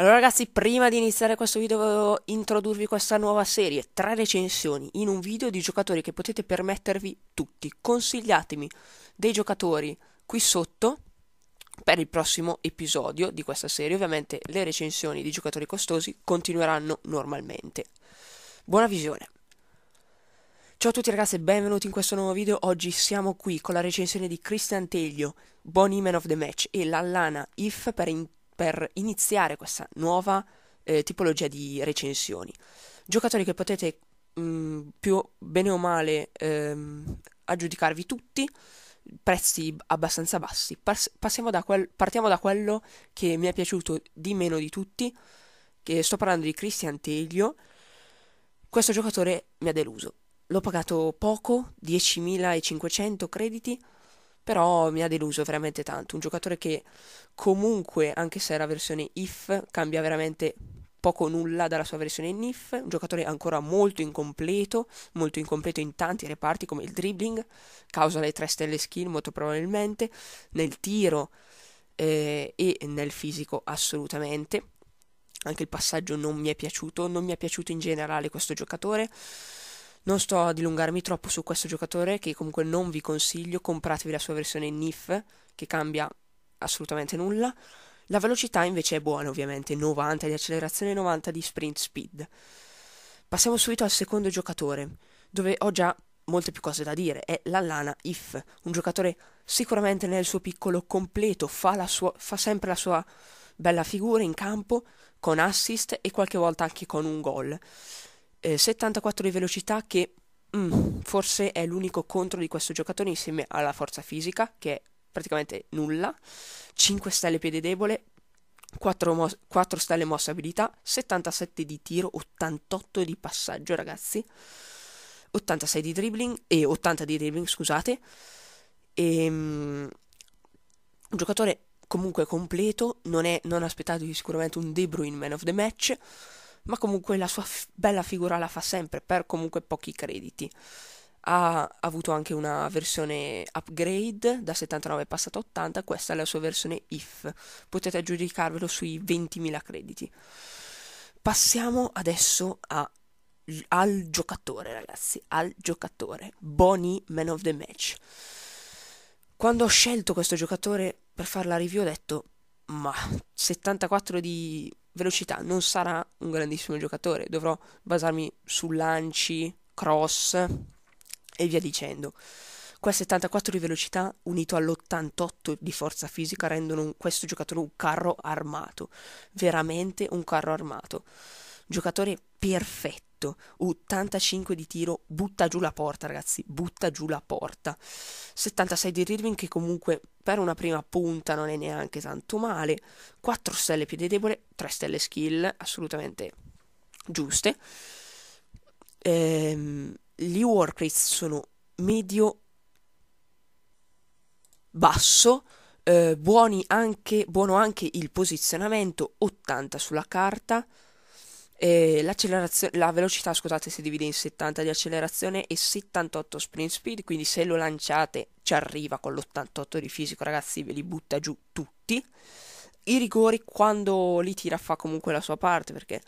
Allora ragazzi, prima di iniziare questo video volevo introdurvi questa nuova serie, tre recensioni in un video di giocatori che potete permettervi tutti. Consigliatemi dei giocatori qui sotto per il prossimo episodio di questa serie. Ovviamente le recensioni di giocatori costosi continueranno normalmente. Buona visione! Ciao a tutti ragazzi e benvenuti in questo nuovo video. Oggi siamo qui con la recensione di Christian Teglio, Bonnie Man of the Match e l'allana If per intendere per iniziare questa nuova eh, tipologia di recensioni. Giocatori che potete mh, mm, più bene o male ehm, aggiudicarvi tutti, prezzi abbastanza bassi. Pas- da quel- partiamo da quello che mi è piaciuto di meno di tutti, che sto parlando di Cristian Teglio. Questo giocatore mi ha deluso. L'ho pagato poco, 10.500 crediti, però mi ha deluso veramente tanto. Un giocatore che comunque, anche se è la versione if, cambia veramente poco o nulla dalla sua versione NIF, un giocatore ancora molto incompleto, molto incompleto in tanti reparti come il dribbling, causa le tre stelle skill molto probabilmente, nel tiro eh, e nel fisico assolutamente. Anche il passaggio non mi è piaciuto, non mi è piaciuto in generale questo giocatore. Non sto a dilungarmi troppo su questo giocatore che comunque non vi consiglio, compratevi la sua versione NIF che cambia assolutamente nulla. La velocità invece è buona ovviamente, 90 di accelerazione e 90 di sprint speed. Passiamo subito al secondo giocatore, dove ho già molte più cose da dire. È l'Allana If, un giocatore sicuramente nel suo piccolo completo, fa, sua, fa, sempre la sua bella figura in campo, con assist e qualche volta anche con un gol eh, 74 di velocità che mm, forse è l'unico contro di questo giocatore insieme alla forza fisica che è praticamente nulla, 5 stelle piede debole, 4, mos- 4 stelle mossa abilità, 77 di tiro, 88 di passaggio ragazzi, 86 di dribbling e 80 di dribbling scusate, e, um, un giocatore comunque completo, non, è, non aspettatevi sicuramente un De Bruyne Man of the Match, ma comunque la sua f- bella figura la fa sempre per comunque pochi crediti. Ha avuto anche una versione upgrade da 79 passata a 80, questa è la sua versione IF. Potete aggiudicarvelo sui 20.000 crediti. Passiamo adesso a al giocatore, ragazzi, al giocatore. Bonnie Man of the Match. Quando ho scelto questo giocatore per fare la review ho detto, ma 74 di velocità non sarà un grandissimo giocatore, dovrò basarmi su lanci, cross e via dicendo. Quel 74 di velocità unito all'88 di forza fisica rendono questo giocatore un carro armato, veramente un carro armato. Giocatore perfetto tutto. 85 di tiro, butta giù la porta, ragazzi, butta giù la porta. 76 di Irving che comunque per una prima punta non è neanche tanto male. 4 stelle piede debole, 3 stelle skill, assolutamente giuste. Ehm, gli Warcraft sono medio basso. Eh, buoni anche, buono anche il posizionamento 80 sulla carta eh, la velocità scusate, si divide in 70 di accelerazione e 78 sprint speed, quindi se lo lanciate ci arriva con l'88 di fisico, ragazzi, ve li butta giù tutti. I rigori quando li tira fa comunque la sua parte perché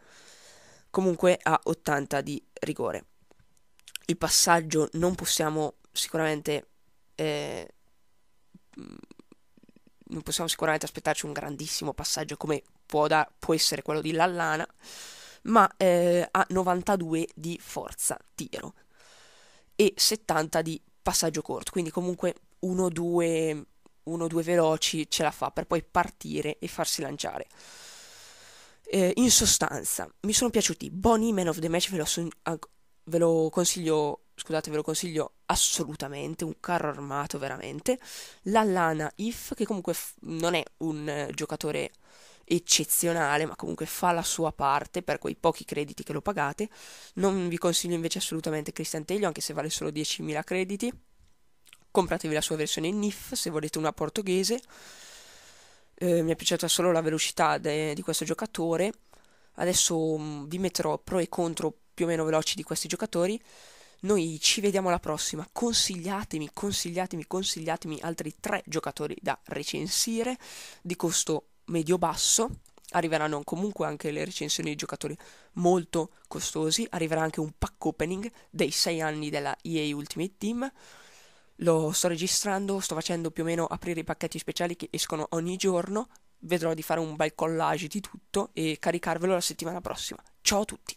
comunque ha 80 di rigore. Il passaggio non possiamo sicuramente... Eh, non possiamo sicuramente aspettarci un grandissimo passaggio come può, da, può essere quello di Lallana ma eh, ha 92 di forza tiro e 70 di passaggio corto, quindi comunque 1-2 veloci ce la fa per poi partire e farsi lanciare. Eh, in sostanza, mi sono piaciuti Bonnie Man of the Match, ve lo, son, ah, ve lo consiglio scusate, ve lo consiglio assolutamente, un carro armato veramente. La Lana If, che comunque f- non è un eh, giocatore eccezionale, ma comunque fa la sua parte per quei pochi crediti che lo pagate. Non vi consiglio invece assolutamente Christian Teglio, anche se vale solo 10.000 crediti. Compratevi la sua versione NIF se volete una portoghese. Eh, mi è piaciuta solo la velocità de- di questo giocatore. Adesso mh, mm, vi metterò pro e contro più o meno veloci di questi giocatori. Noi ci vediamo alla prossima. Consigliatemi, consigliatemi, consigliatemi altri tre giocatori da recensire di costo medio-basso, arriveranno comunque anche le recensioni di giocatori molto costosi, arriverà anche un pack opening dei 6 anni della EA Ultimate Team. Lo sto registrando, sto facendo più o meno aprire i pacchetti speciali che escono ogni giorno, vedrò di fare un bel collage di tutto e caricarvelo la settimana prossima. Ciao a tutti!